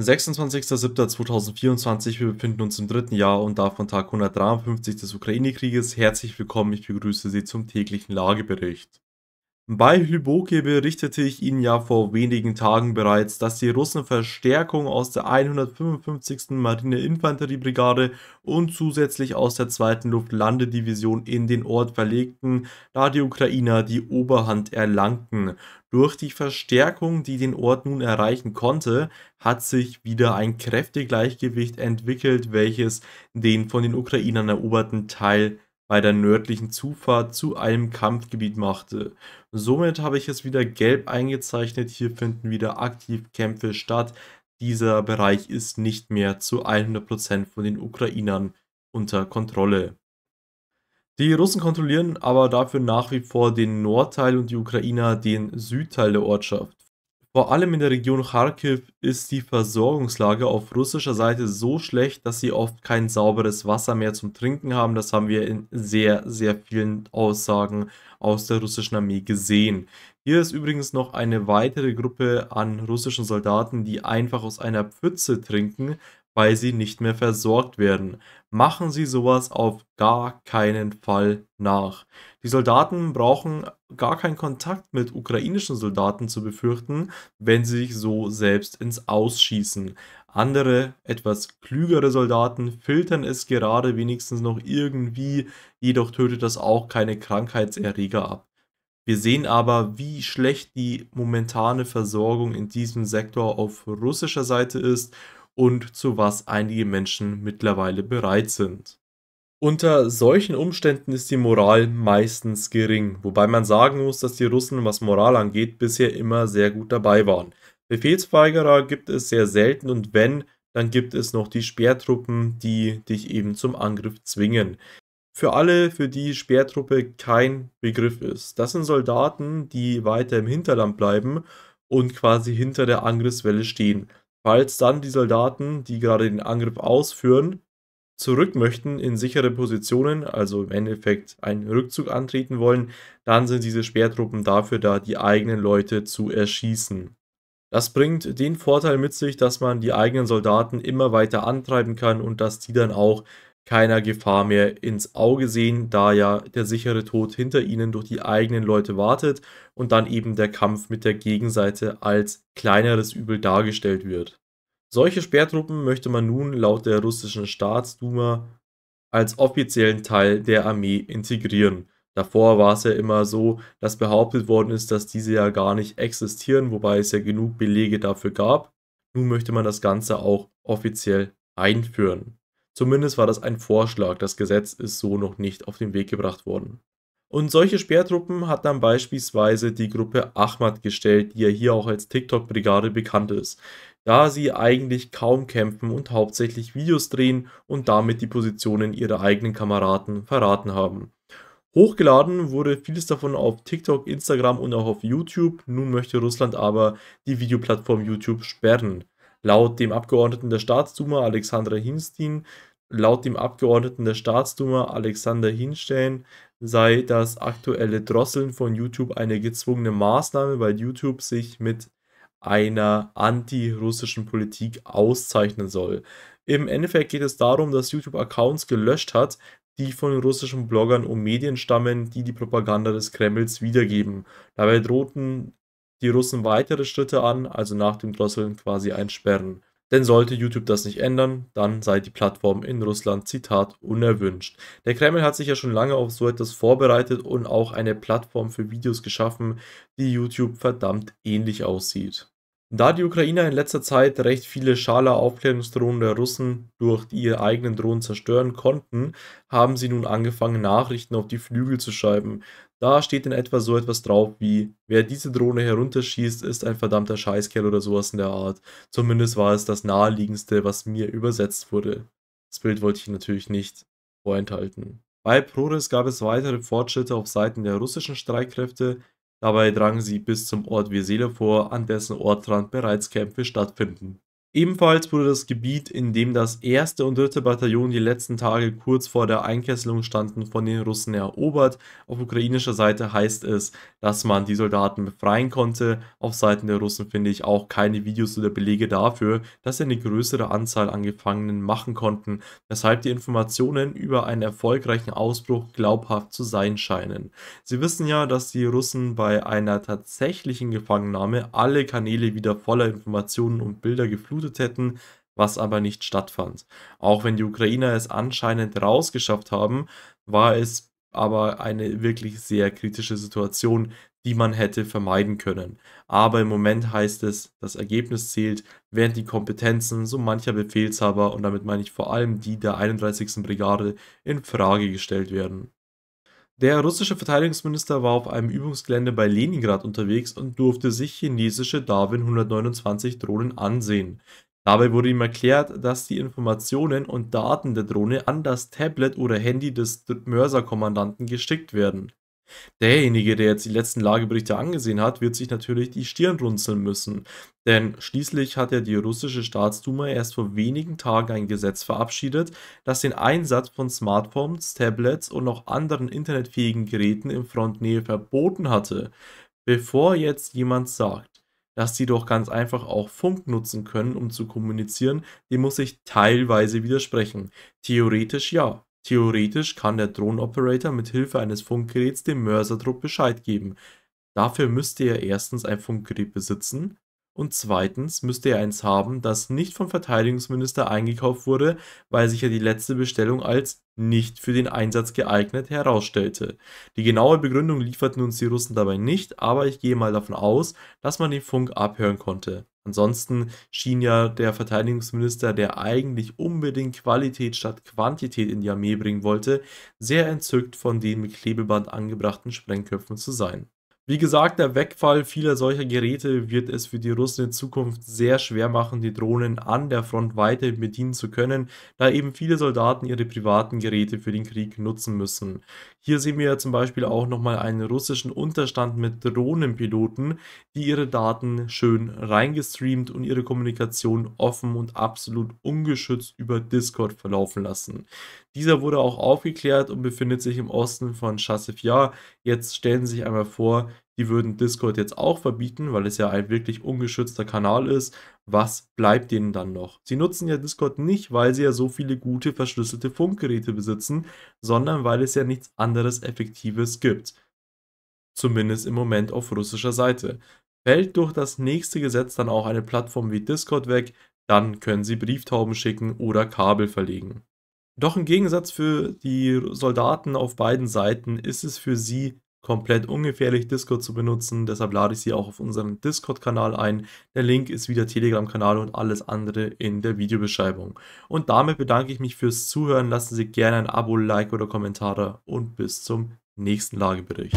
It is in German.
26.07.2024, wir befinden uns im dritten Jahr und davon Tag 153 des Ukraine-Krieges. Herzlich willkommen, ich begrüße Sie zum täglichen Lagebericht. Bei Hlyboke berichtete ich Ihnen ja vor wenigen Tagen bereits, dass die Russen Verstärkung aus der 155. Marine-Infanteriebrigade und zusätzlich aus der 2. Luftlandedivision in den Ort verlegten, da die Ukrainer die Oberhand erlangten. Durch die Verstärkung, die den Ort nun erreichen konnte, hat sich wieder ein Kräftegleichgewicht entwickelt, welches den von den Ukrainern eroberten Teil bei der nördlichen Zufahrt zu einem Kampfgebiet machte. Somit habe ich es wieder gelb eingezeichnet. Hier finden wieder aktiv Kämpfe statt. Dieser Bereich ist nicht mehr zu 100% von den Ukrainern unter Kontrolle. Die Russen kontrollieren aber dafür nach wie vor den Nordteil und die Ukrainer den Südteil der Ortschaft. Vor allem in der Region Kharkiv ist die Versorgungslage auf russischer Seite so schlecht, dass sie oft kein sauberes Wasser mehr zum Trinken haben. Das haben wir in sehr, sehr vielen Aussagen aus der russischen Armee gesehen. Hier ist übrigens noch eine weitere Gruppe an russischen Soldaten, die einfach aus einer Pfütze trinken, weil sie nicht mehr versorgt werden. Machen Sie sowas auf gar keinen Fall nach. Die Soldaten brauchen gar keinen Kontakt mit ukrainischen Soldaten zu befürchten, wenn sie sich so selbst ins Ausschießen. Andere, etwas klügere Soldaten filtern es gerade wenigstens noch irgendwie, jedoch tötet das auch keine Krankheitserreger ab. Wir sehen aber, wie schlecht die momentane Versorgung in diesem Sektor auf russischer Seite ist und zu was einige Menschen mittlerweile bereit sind. Unter solchen Umständen ist die Moral meistens gering, wobei man sagen muss, dass die Russen, was Moral angeht, bisher immer sehr gut dabei waren. Befehlsweigerer gibt es sehr selten und wenn, dann gibt es noch die Speertruppen, die dich eben zum Angriff zwingen. Für alle, für die Speertruppe kein Begriff ist. Das sind Soldaten, die weiter im Hinterland bleiben und quasi hinter der Angriffswelle stehen falls dann die Soldaten, die gerade den Angriff ausführen, zurück möchten in sichere Positionen, also im Endeffekt einen Rückzug antreten wollen, dann sind diese Speertruppen dafür da, die eigenen Leute zu erschießen. Das bringt den Vorteil mit sich, dass man die eigenen Soldaten immer weiter antreiben kann und dass die dann auch keiner Gefahr mehr ins Auge sehen, da ja der sichere Tod hinter ihnen durch die eigenen Leute wartet und dann eben der Kampf mit der Gegenseite als kleineres Übel dargestellt wird. Solche Sperrtruppen möchte man nun laut der russischen Staatsduma als offiziellen Teil der Armee integrieren. Davor war es ja immer so, dass behauptet worden ist, dass diese ja gar nicht existieren, wobei es ja genug Belege dafür gab. Nun möchte man das Ganze auch offiziell einführen. Zumindest war das ein Vorschlag, das Gesetz ist so noch nicht auf den Weg gebracht worden. Und solche Speertruppen hat dann beispielsweise die Gruppe Ahmad gestellt, die ja hier auch als TikTok-Brigade bekannt ist, da sie eigentlich kaum kämpfen und hauptsächlich Videos drehen und damit die Positionen ihrer eigenen Kameraden verraten haben. Hochgeladen wurde vieles davon auf TikTok, Instagram und auch auf YouTube. Nun möchte Russland aber die Videoplattform YouTube sperren. Laut dem Abgeordneten der Staatsduma Alexandra Hinstein Laut dem Abgeordneten der Staatsduma Alexander Hinstein sei das aktuelle Drosseln von YouTube eine gezwungene Maßnahme, weil YouTube sich mit einer antirussischen Politik auszeichnen soll. Im Endeffekt geht es darum, dass YouTube Accounts gelöscht hat, die von russischen Bloggern und Medien stammen, die die Propaganda des Kremls wiedergeben. Dabei drohten die Russen weitere Schritte an, also nach dem Drosseln quasi einsperren. Denn sollte YouTube das nicht ändern, dann sei die Plattform in Russland, Zitat, unerwünscht. Der Kreml hat sich ja schon lange auf so etwas vorbereitet und auch eine Plattform für Videos geschaffen, die YouTube verdammt ähnlich aussieht. Da die Ukrainer in letzter Zeit recht viele Schaler Aufklärungsdrohnen der Russen durch ihre eigenen Drohnen zerstören konnten, haben sie nun angefangen, Nachrichten auf die Flügel zu schreiben. Da steht in etwa so etwas drauf wie, wer diese Drohne herunterschießt, ist ein verdammter Scheißkerl oder sowas in der Art. Zumindest war es das naheliegendste, was mir übersetzt wurde. Das Bild wollte ich natürlich nicht vorenthalten. Bei ProRes gab es weitere Fortschritte auf Seiten der russischen Streitkräfte, Dabei drangen sie bis zum Ort Vesele vor, an dessen Ortrand bereits Kämpfe stattfinden. Ebenfalls wurde das Gebiet, in dem das 1. und 3. Bataillon die letzten Tage kurz vor der Einkesselung standen, von den Russen erobert. Auf ukrainischer Seite heißt es, dass man die Soldaten befreien konnte. Auf Seiten der Russen finde ich auch keine Videos oder Belege dafür, dass sie eine größere Anzahl an Gefangenen machen konnten, weshalb die Informationen über einen erfolgreichen Ausbruch glaubhaft zu sein scheinen. Sie wissen ja, dass die Russen bei einer tatsächlichen Gefangennahme alle Kanäle wieder voller Informationen und Bilder geflutet geflutet hätten, was aber nicht stattfand. Auch wenn die Ukrainer es anscheinend rausgeschafft haben, war es aber eine wirklich sehr kritische Situation, die man hätte vermeiden können. Aber im Moment heißt es, das Ergebnis zählt, während die Kompetenzen so mancher Befehlshaber und damit meine ich vor allem die der 31. Brigade in Frage gestellt werden. Der russische Verteidigungsminister war auf einem Übungsgelände bei Leningrad unterwegs und durfte sich chinesische Darwin 129 Drohnen ansehen. Dabei wurde ihm erklärt, dass die Informationen und Daten der Drohne an das Tablet oder Handy des Mörserkommandanten geschickt werden. Derjenige, der jetzt die letzten Lageberichte angesehen hat, wird sich natürlich die Stirn runzeln müssen, denn schließlich hat ja die russische Staatsduma erst vor wenigen Tagen ein Gesetz verabschiedet, das den Einsatz von Smartphones, Tablets und auch anderen internetfähigen Geräten in Frontnähe verboten hatte. Bevor jetzt jemand sagt, dass sie doch ganz einfach auch Funk nutzen können, um zu kommunizieren, dem muss ich teilweise widersprechen. Theoretisch ja, Theoretisch kann der Drohnenoperator mit Hilfe eines Funkgeräts dem Mörserdruck Bescheid geben, dafür müsste er erstens ein Funkgerät besitzen und zweitens müsste er eins haben, das nicht vom Verteidigungsminister eingekauft wurde, weil sich ja die letzte Bestellung als nicht für den Einsatz geeignet herausstellte. Die genaue Begründung lieferten uns die Russen dabei nicht, aber ich gehe mal davon aus, dass man den Funk abhören konnte. Ansonsten schien ja der Verteidigungsminister, der eigentlich unbedingt Qualität statt Quantität in die Armee bringen wollte, sehr entzückt von den mit Klebeband angebrachten Sprengköpfen zu sein wie gesagt, der Wegfall vieler solcher Geräte wird es für die Russen in Zukunft sehr schwer machen, die Drohnen an der Front weiterhin bedienen zu können, da eben viele Soldaten ihre privaten Geräte für den Krieg nutzen müssen. Hier sehen wir zum Beispiel auch nochmal einen russischen Unterstand mit Drohnenpiloten, die ihre Daten schön reingestreamt und ihre Kommunikation offen und absolut ungeschützt über Discord verlaufen lassen. Dieser wurde auch aufgeklärt und befindet sich im Osten von Chassifia. Jetzt stellen Sie sich einmal vor, die würden Discord jetzt auch verbieten, weil es ja ein wirklich ungeschützter Kanal ist. Was bleibt denen dann noch? Sie nutzen ja Discord nicht, weil sie ja so viele gute verschlüsselte Funkgeräte besitzen, sondern weil es ja nichts anderes Effektives gibt. Zumindest im Moment auf russischer Seite. Fällt durch das nächste Gesetz dann auch eine Plattform wie Discord weg, dann können sie Brieftauben schicken oder Kabel verlegen. Doch im Gegensatz für die Soldaten auf beiden Seiten ist es für sie komplett ungefährlich, Discord zu benutzen. Deshalb lade ich sie auch auf unseren Discord-Kanal ein. Der Link ist wieder Telegram-Kanal und alles andere in der Videobeschreibung. Und damit bedanke ich mich fürs Zuhören. Lassen Sie gerne ein Abo, Like oder Kommentar und bis zum nächsten Lagebericht.